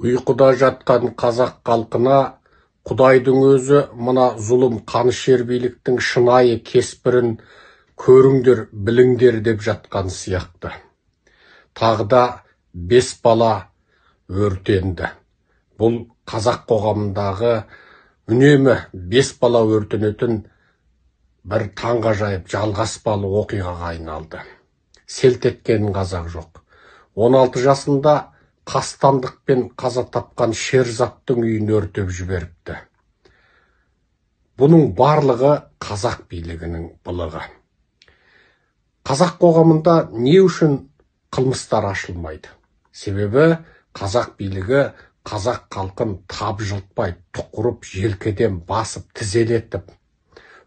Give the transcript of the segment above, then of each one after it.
ұйқыда жатқан қазақ халқына құдайдың өзі мына зұлым қанішер биліктің шынайы кеспірін көріңдер біліңдер деп жатқан сияқты Тағыда бес бала өртенді бұл қазақ қоғамындағы үнемі бес бала өртенетін бір таңғажайып жалғаспалы оқиғаға айналды селт еткен қазақ жоқ 16 жасында қастандықпен қаза тапқан шерзаттың үйін өртеп жіберіпті бұның барлығы қазақ билігінің былығы қазақ қоғамында не үшін қылмыстар ашылмайды себебі қазақ билігі қазақ халқын табжылтпай тұқырып желкеден басып тізелетіп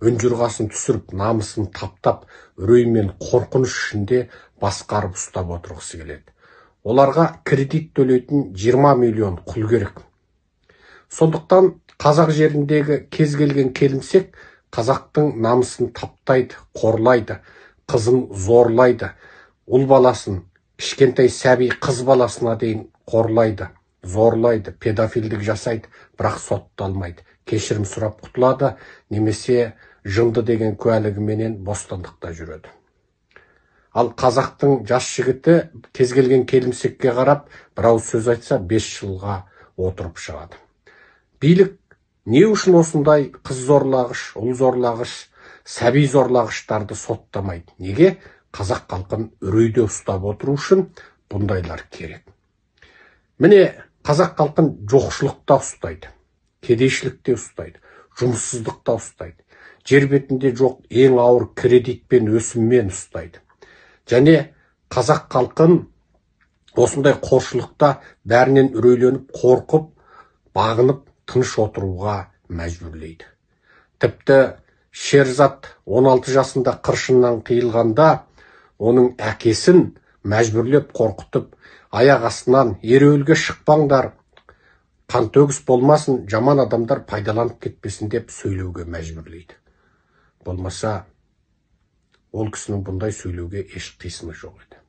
үнжұрғасын түсіріп намысын таптап үрей мен қорқыныш ішінде басқарып ұстап отырғысы келеді оларға кредит төлейтін 20 миллион құл керек сондықтан қазақ жеріндегі кез келген келімсек қазақтың намысын таптайды қорлайды қызын зорлайды ұл баласын кішкентай сәби қыз баласына дейін қорлайды зорлайды педофилдік жасайды бірақ сотталмайды кешірім сұрап құтылады немесе жынды деген куәлігіменен бостандықта жүреді ал қазақтың жас жігіті кез келген келімсекке қарап бір сөз айтса 5 жылға отырып шығады билік не үшін осындай қыз зорлағыш ұл зорлағыш сәби зорлағыштарды соттамайды неге қазақ халқын үрейде ұстап отыру үшін бұндайлар керек міне қазақ халқын жоқшылықта ұстайды кедейшілікте ұстайды жұмыссыздықта ұстайды жер бетінде жоқ ең ауыр кредитпен өсіммен ұстайды және қазақ халқын осындай қоршылықта бәрінен үрейленіп қорқып бағынып тыныш отыруға мәжбүрлейді тіпті шерзат 16 жасында қыршыннан қиылғанда оның әкесін мәжбүрлеп қорқытып аяқ астынан ереуілге шықпаңдар қантөгіс болмасын жаман адамдар пайдаланып кетпесін деп сөйлеуге мәжбүрлейді болмаса ол кісінің бұндай сөйлеуге еш қисыны жоқ еді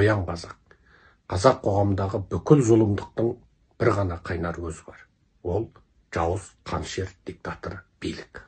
оян қазақ қазақ қоғамындағы бүкіл зұлымдықтың бір ғана қайнар көзі бар ол жауыз қаншер диктатор билік